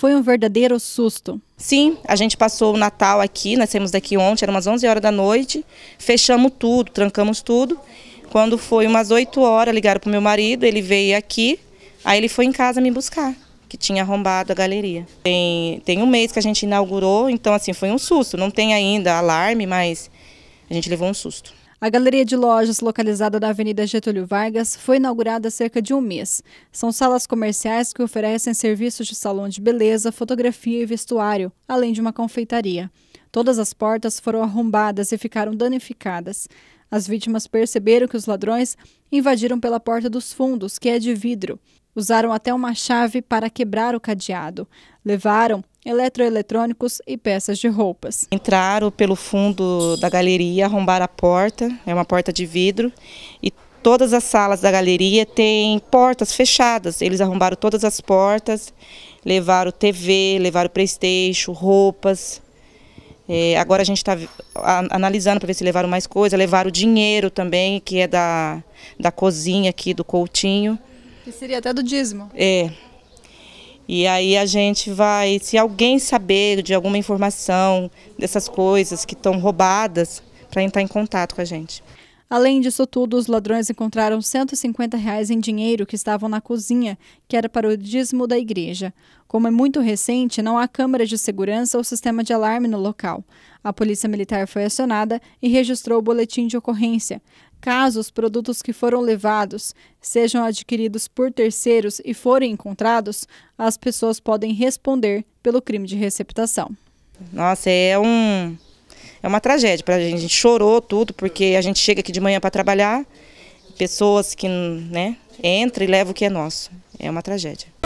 Foi um verdadeiro susto. Sim, a gente passou o Natal aqui, nós saímos daqui ontem, era umas 11 horas da noite, fechamos tudo, trancamos tudo. Quando foi umas 8 horas, ligaram para o meu marido, ele veio aqui, aí ele foi em casa me buscar, que tinha arrombado a galeria. Tem, tem um mês que a gente inaugurou, então assim, foi um susto. Não tem ainda alarme, mas a gente levou um susto. A galeria de lojas, localizada na Avenida Getúlio Vargas, foi inaugurada há cerca de um mês. São salas comerciais que oferecem serviços de salão de beleza, fotografia e vestuário, além de uma confeitaria. Todas as portas foram arrombadas e ficaram danificadas. As vítimas perceberam que os ladrões invadiram pela porta dos fundos, que é de vidro. Usaram até uma chave para quebrar o cadeado. Levaram eletroeletrônicos e peças de roupas. Entraram pelo fundo da galeria, arrombaram a porta, é uma porta de vidro, e todas as salas da galeria têm portas fechadas. Eles arrombaram todas as portas, levaram TV, levaram Playstation, roupas. É, agora a gente está analisando para ver se levaram mais coisa, levaram dinheiro também, que é da, da cozinha aqui do Coutinho. Que seria até do dízimo. É, e aí a gente vai, se alguém saber de alguma informação dessas coisas que estão roubadas, para entrar em contato com a gente. Além disso tudo, os ladrões encontraram 150 reais em dinheiro que estavam na cozinha, que era para o dízimo da igreja. Como é muito recente, não há câmera de segurança ou sistema de alarme no local. A polícia militar foi acionada e registrou o boletim de ocorrência. Caso os produtos que foram levados sejam adquiridos por terceiros e forem encontrados, as pessoas podem responder pelo crime de receptação. Nossa, é um é uma tragédia para a gente. A gente chorou tudo porque a gente chega aqui de manhã para trabalhar, pessoas que, né, entra e leva o que é nosso. É uma tragédia.